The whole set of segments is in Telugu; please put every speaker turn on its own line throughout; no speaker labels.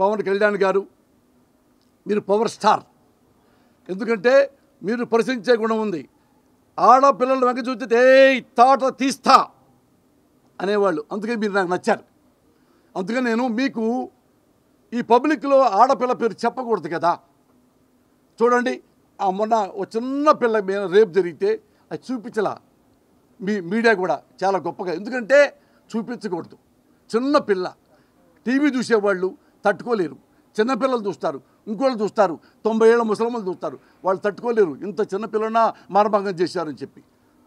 పవన్ కళ్యాణ్ గారు మీరు పవర్ స్టార్ ఎందుకంటే మీరు ప్రశ్నించే గుణం ఉంది ఆడపిల్లలు వెంక చూస్తే ఏ తాట తీస్తా అనేవాళ్ళు అందుకే మీరు నాకు నచ్చారు అందుకని నేను మీకు ఈ పబ్లిక్లో ఆడపిల్ల పేరు చెప్పకూడదు కదా చూడండి ఆ మొన్న ఒక చిన్న పిల్ల మీద రేపు జరిగితే అది చూపించలా మీ మీడియా కూడా చాలా గొప్పగా ఎందుకంటే చూపించకూడదు చిన్న పిల్ల టీవీ చూసేవాళ్ళు తట్టుకోలేరు చిన్నపిల్లలు చూస్తారు ఇంకోళ్ళు చూస్తారు తొంభై ఏళ్ళ ముసలమ్మలు చూస్తారు వాళ్ళు తట్టుకోలేరు ఇంత చిన్నపిల్లన మారభంగం చేశారని చెప్పి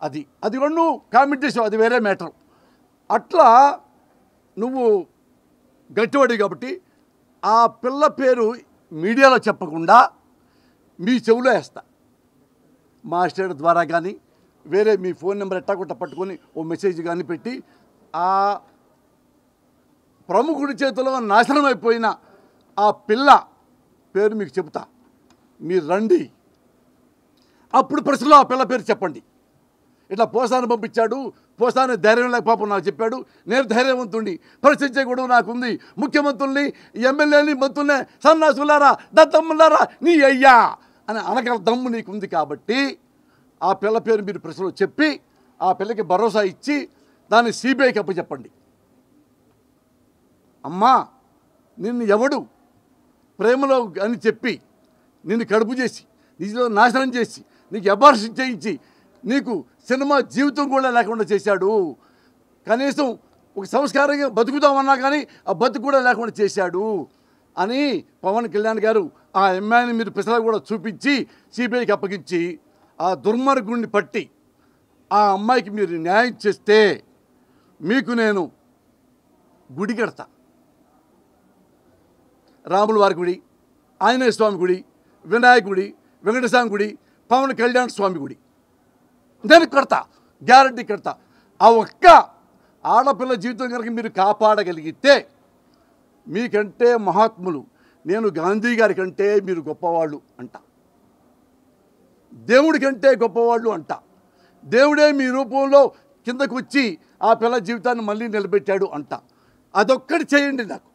అది అది రెండు కామెంట్ చేసావు అది వేరే మ్యాటర్ అట్లా నువ్వు గట్టివాడి కాబట్టి ఆ పిల్ల పేరు మీడియాలో చెప్పకుండా మీ చెవిలో వేస్తా మాస్టర్ ద్వారా కానీ వేరే మీ ఫోన్ నెంబర్ ఎట్టా కూడా పట్టుకొని ఓ మెసేజ్ కానీ పెట్టి ఆ ప్రముఖుడి చేతిలో నాశనం అయిపోయిన ఆ పిల్ల పేరు మీకు చెబుతా మీరు రండి అప్పుడు ప్రశ్నలో ఆ పిల్ల పేరు చెప్పండి ఇట్లా పోసాను పంపించాడు పోసాను ధైర్యం లేకపోతే పాపం నాకు చెప్పాడు నేను ధైర్యవంతుణ్ణి ప్రశ్నించే గొడవ నాకుంది ముఖ్యమంత్రుల్ని ఎమ్మెల్యేని మంత్రుల్నే సన్నాసులారా దత్తమ్ములారా నీ అయ్యా అని అనగల దమ్ము నీకుంది కాబట్టి ఆ పిల్ల పేరు మీరు ప్రశ్నలో చెప్పి ఆ పిల్లకి భరోసా ఇచ్చి దాన్ని సిబిఐకి అప్పచెప్పండి అమ్మా నిన్ను ఎవడు ప్రేమలో అని చెప్పి నిన్ను కడుపు చేసి నీలో నాశనం చేసి నీకు అబార్షన్ చేయించి నీకు సినిమా జీవితం కూడా లేకుండా చేశాడు కనీసం ఒక సంస్కారంగా బతుకుతామన్నా కానీ ఆ బతుకు కూడా లేకుండా చేశాడు అని పవన్ కళ్యాణ్ గారు ఆ అమ్మాయిని మీరు పిసలా కూడా చూపించి సిబిఐకి అప్పగించి ఆ దుర్మార్గుడిని పట్టి ఆ అమ్మాయికి మీరు న్యాయం చేస్తే మీకు నేను గుడి కడతా రాముల వారి గుడి ఆంజనేయ స్వామి గుడి వినాయక గుడి వెంకటస్వామి గుడి పవన్ కళ్యాణ్ స్వామి గుడి నేను కడతా గ్యారంటీ కడతా ఆ ఒక్క ఆడపిల్ల జీవితం కనుక మీరు కాపాడగలిగితే మీకంటే మహాత్ములు నేను గాంధీ గారి కంటే మీరు గొప్పవాళ్ళు అంట దేవుడి కంటే గొప్పవాళ్ళు అంట దేవుడే మీ రూపంలో కిందకు వచ్చి ఆ పిల్ల జీవితాన్ని మళ్ళీ నిలబెట్టాడు అంట అదొక్కటి చేయండి నాకు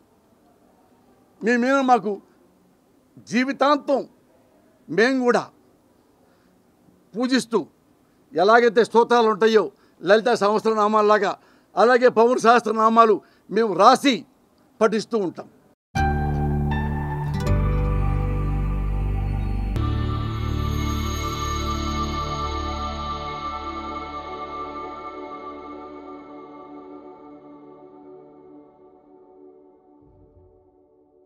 మీ మీద మాకు జీవితాంతం మేము కూడా పూజిస్తూ ఎలాగైతే స్తోత్రాలు ఉంటాయో లలిత సహస్రనామాలలాగా అలాగే పౌర నామాలు మేము రాసి పఠిస్తూ ఉంటాం